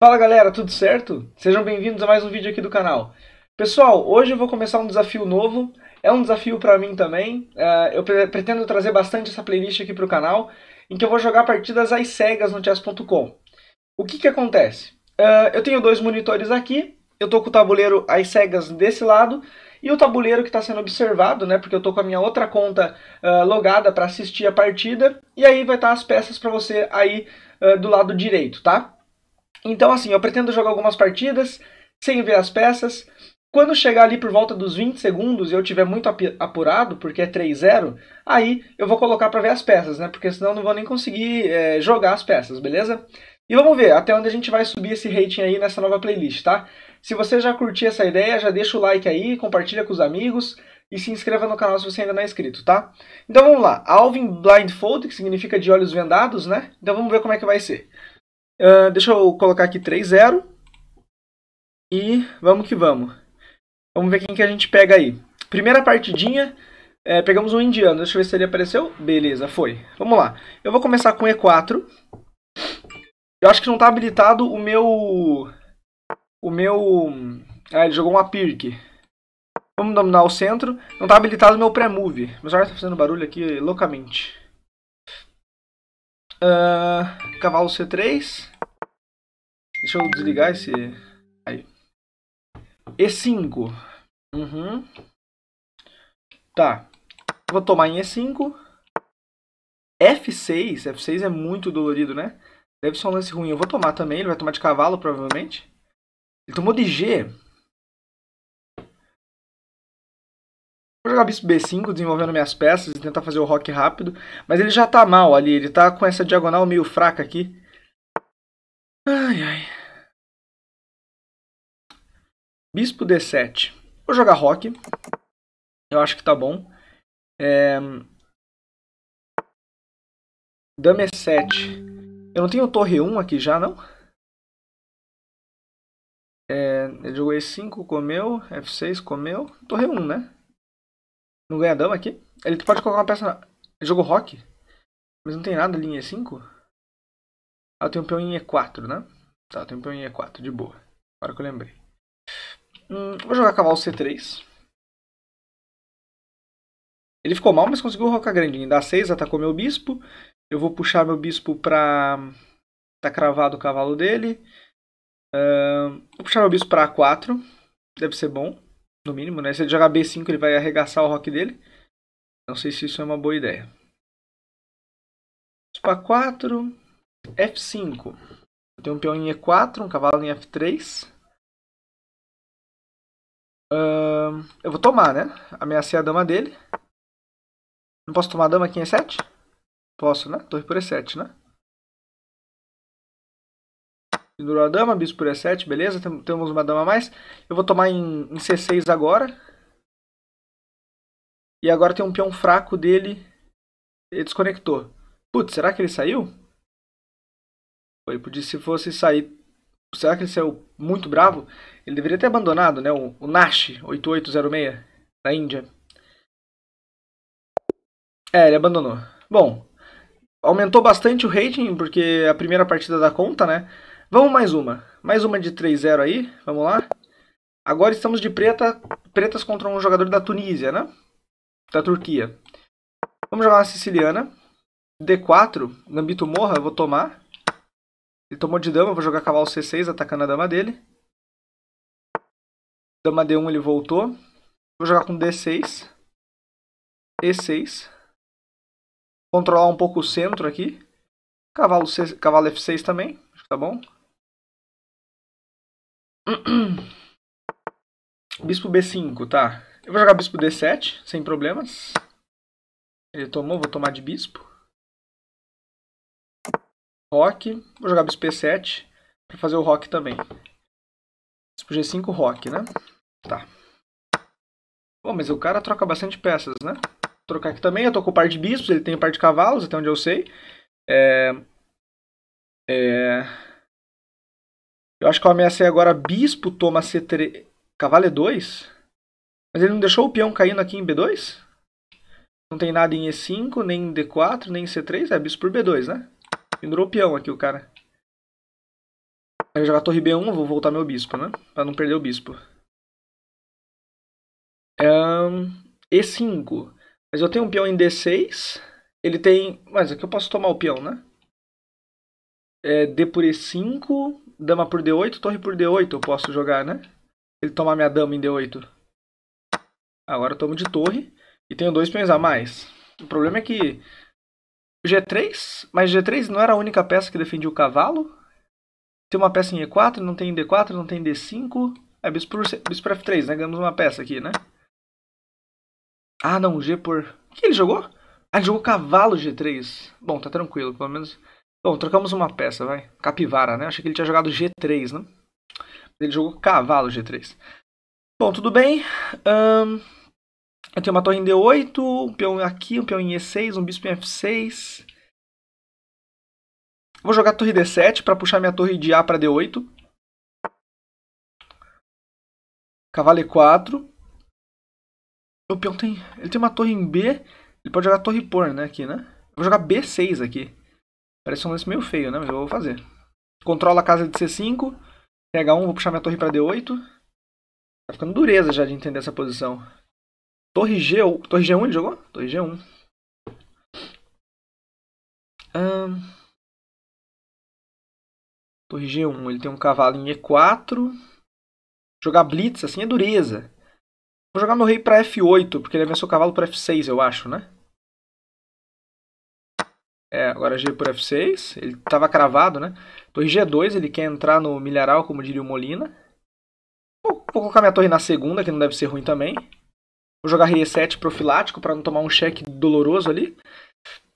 Fala galera, tudo certo? Sejam bem-vindos a mais um vídeo aqui do canal. Pessoal, hoje eu vou começar um desafio novo, é um desafio para mim também, uh, eu pre pretendo trazer bastante essa playlist aqui para o canal, em que eu vou jogar partidas às cegas no chess.com. O que que acontece? Uh, eu tenho dois monitores aqui, eu tô com o tabuleiro às cegas desse lado, e o tabuleiro que está sendo observado, né? Porque eu tô com a minha outra conta uh, logada para assistir a partida, e aí vai estar tá as peças para você aí do lado direito, tá? Então, assim, eu pretendo jogar algumas partidas sem ver as peças. Quando chegar ali por volta dos 20 segundos e eu tiver muito apurado, porque é 3-0, aí eu vou colocar para ver as peças, né? Porque senão eu não vou nem conseguir é, jogar as peças, beleza? E vamos ver até onde a gente vai subir esse rating aí nessa nova playlist, tá? Se você já curtiu essa ideia, já deixa o like aí, compartilha com os amigos e se inscreva no canal se você ainda não é inscrito, tá? Então vamos lá, Alvin Blindfold, que significa de olhos vendados, né? Então vamos ver como é que vai ser. Uh, deixa eu colocar aqui 3-0. E vamos que vamos. Vamos ver quem que a gente pega aí. Primeira partidinha, é, pegamos um indiano. Deixa eu ver se ele apareceu. Beleza, foi. Vamos lá. Eu vou começar com E4. Eu acho que não tá habilitado o meu... O meu... Ah, ele jogou uma Pirk. Vamos dominar o centro. Não tá habilitado o meu pré-move. Meu celular tá fazendo barulho aqui loucamente. Uh, cavalo C3. Deixa eu desligar esse. Aí. E5. Uhum. Tá. Vou tomar em E5. F6. F6 é muito dolorido, né? Deve ser um lance ruim. Eu vou tomar também. Ele vai tomar de cavalo, provavelmente. Ele tomou de G. jogar bispo b5, desenvolvendo minhas peças e tentar fazer o rock rápido. Mas ele já tá mal ali, ele tá com essa diagonal meio fraca aqui. Ai, ai. Bispo d7. Vou jogar rock. Eu acho que tá bom. É... Dama é e7. Eu não tenho torre 1 aqui já, não? É... Ele jogou e5, comeu. F6, comeu. Torre 1, né? Não ganha dama aqui. Ele pode colocar uma peça. Jogo rock. Mas não tem nada ali em E5? Ah, eu tenho um peão em E4, né? Tá, eu tenho um peão em E4, de boa. Agora que eu lembrei. Hum, vou jogar cavalo C3. Ele ficou mal, mas conseguiu rocar grandinho. Dá 6, atacou meu bispo. Eu vou puxar meu bispo pra. Tá cravado o cavalo dele. Uh, vou puxar meu bispo pra A4. Deve ser bom no mínimo, né? Se ele jogar B5, ele vai arregaçar o rock dele. Não sei se isso é uma boa ideia. Para 4, F5. Eu tenho um peão em E4, um cavalo em F3. Uh, eu vou tomar, né? Ameacei a dama dele. Não posso tomar a dama aqui em E7? Posso, né? Torre por E7, né? Durou a dama, bispo por E7, beleza, tem, temos uma dama a mais. Eu vou tomar em, em C6 agora. E agora tem um peão fraco dele. Ele desconectou. Putz, será que ele saiu? Foi, podia se fosse sair. Será que ele saiu muito bravo? Ele deveria ter abandonado, né? O, o Nash 8806 da Índia. É, ele abandonou. Bom, aumentou bastante o rating, porque a primeira partida da conta, né? Vamos mais uma. Mais uma de 3-0 aí. Vamos lá. Agora estamos de preta, pretas contra um jogador da Tunísia, né? Da Turquia. Vamos jogar uma siciliana. D4. Gambito morra, eu vou tomar. Ele tomou de dama, vou jogar cavalo C6, atacando a dama dele. Dama D1 ele voltou. Vou jogar com D6. E6. Controlar um pouco o centro aqui. Cavalo, C, cavalo F6 também, tá bom? Bispo B5, tá. Eu vou jogar bispo D7, sem problemas. Ele tomou, vou tomar de bispo. Rock. Vou jogar bispo P7 para fazer o rock também. Bispo G5, rock, né? Tá. Bom, mas o cara troca bastante peças, né? Vou trocar aqui também. Eu tô com o par de bispos, ele tem o par de cavalos, até onde eu sei. É... É... Eu acho que eu ameacei agora bispo, toma C3, cavalo E2. Mas ele não deixou o peão caindo aqui em B2? Não tem nada em E5, nem em D4, nem em C3. É bispo por B2, né? Pendurou o peão aqui o cara. Eu jogar torre B1, vou voltar meu bispo, né? Pra não perder o bispo. Um, E5. Mas eu tenho um peão em D6. Ele tem... Mas aqui é eu posso tomar o peão, né? É D por E5, Dama por D8, torre por D8 eu posso jogar, né? Ele tomar minha dama em D8. Agora eu tomo de torre e tenho dois peões a mais. O problema é que G3, mas G3 não era a única peça que defendia o cavalo. Tem uma peça em E4, não tem em D4, não tem em D5. É bispo por, bispo F3, né? Ganhamos uma peça aqui, né? Ah, não, G por... O que ele jogou? Ah, ele jogou cavalo G3. Bom, tá tranquilo, pelo menos... Bom, trocamos uma peça, vai. Capivara, né? Achei que ele tinha jogado G3, né? Ele jogou cavalo G3. Bom, tudo bem. Um, eu tenho uma torre em D8, um peão aqui, um peão em E6, um bispo em F6. Vou jogar torre D7 para puxar minha torre de A para D8. Cavalo E4. O peão tem... Ele tem uma torre em B. Ele pode jogar torre por, né? Aqui, né? Vou jogar B6 aqui. Parece um lance meio feio, né? Mas eu vou fazer. Controla a casa de C5. Pega 1 vou puxar minha torre para D8. Tá ficando dureza já de entender essa posição. Torre G... Torre G1 ele jogou? Torre G1. Torre G1. Ele tem um cavalo em E4. Jogar blitz assim é dureza. Vou jogar meu rei para F8, porque ele avançou o cavalo para F6, eu acho, né? É, agora G por F6, ele tava cravado, né? Torre G2, ele quer entrar no milharal, como diria o Molina. Vou, vou colocar minha torre na segunda, que não deve ser ruim também. Vou jogar rei E7 profilático para não tomar um cheque doloroso ali.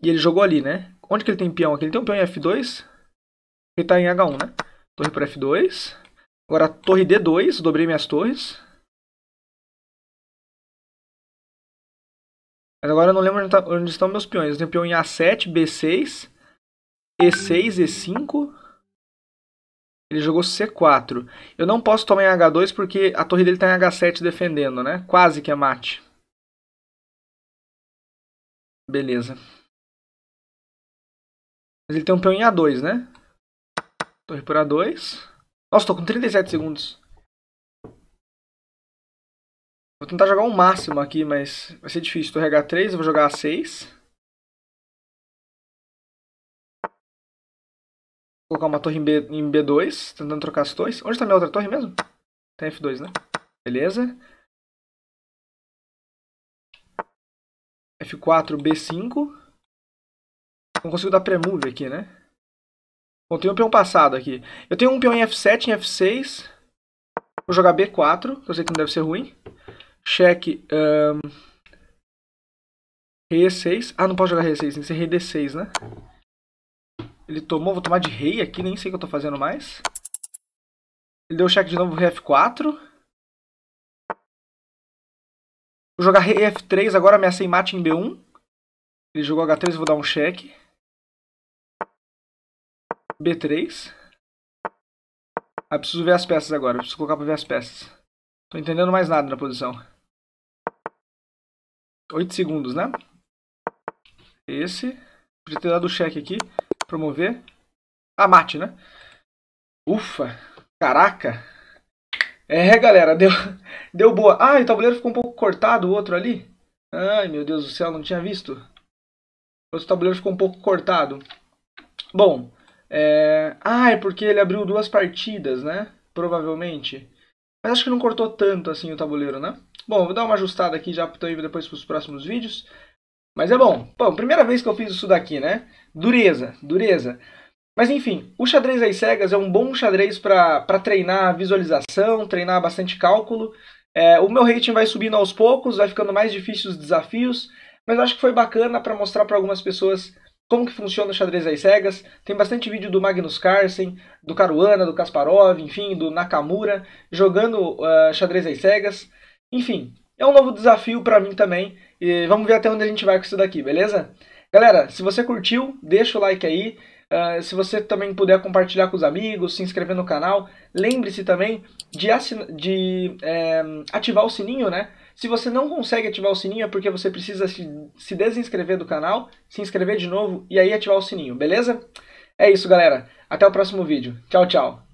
E ele jogou ali, né? Onde que ele tem peão aqui? Ele tem um peão em F2. Ele tá em H1, né? Torre por F2. Agora torre D2, dobrei minhas torres. Agora eu não lembro onde, tá, onde estão meus peões. Eu tenho peão em A7, B6, E6, E5. Ele jogou C4. Eu não posso tomar em H2 porque a torre dele está em H7 defendendo, né? Quase que é mate. Beleza. Mas ele tem um peão em A2, né? Torre por A2. Nossa, estou com 37 segundos. Vou tentar jogar o um máximo aqui, mas vai ser difícil. Torre H3, eu vou jogar A6. Vou colocar uma torre em, B, em B2, tentando trocar as torres. Onde está minha outra torre mesmo? tem tá F2, né? Beleza. F4, B5. Não consigo dar pré-move aqui, né? Bom, tem um peão passado aqui. Eu tenho um peão em F7, em F6. Vou jogar B4, que eu sei que não deve ser ruim. Cheque. Um, rei E6. Ah, não pode jogar rei E6, tem que ser rei D6, né? Ele tomou, vou tomar de rei aqui, nem sei o que eu tô fazendo mais. Ele deu cheque de novo rei F4. Vou jogar rei F3, agora ameacei mate em B1. Ele jogou H3, vou dar um cheque. B3. Ah, preciso ver as peças agora. Preciso colocar pra ver as peças. Tô entendendo mais nada na posição. 8 segundos, né? Esse. Podia ter dado o cheque aqui. Promover. Ah, mate, né? Ufa! Caraca! É, galera, deu, deu boa. Ah, o tabuleiro ficou um pouco cortado, o outro ali. Ai, meu Deus do céu, não tinha visto. O outro tabuleiro ficou um pouco cortado. Bom, é... Ah, é porque ele abriu duas partidas, né? Provavelmente. Mas acho que não cortou tanto assim o tabuleiro, né? Bom, vou dar uma ajustada aqui já para depois para os próximos vídeos. Mas é bom. Bom, primeira vez que eu fiz isso daqui, né? Dureza, dureza. Mas enfim, o xadrez às cegas é um bom xadrez para treinar visualização, treinar bastante cálculo. É, o meu rating vai subindo aos poucos, vai ficando mais difícil os desafios, mas eu acho que foi bacana para mostrar para algumas pessoas como que funciona o xadrez às cegas. Tem bastante vídeo do Magnus Carlsen, do Caruana, do Kasparov, enfim, do Nakamura, jogando uh, xadrez às cegas. Enfim, é um novo desafio para mim também. E vamos ver até onde a gente vai com isso daqui, beleza? Galera, se você curtiu, deixa o like aí. Uh, se você também puder compartilhar com os amigos, se inscrever no canal, lembre-se também de, de é, ativar o sininho, né? Se você não consegue ativar o sininho é porque você precisa se, se desinscrever do canal, se inscrever de novo e aí ativar o sininho, beleza? É isso, galera. Até o próximo vídeo. Tchau, tchau.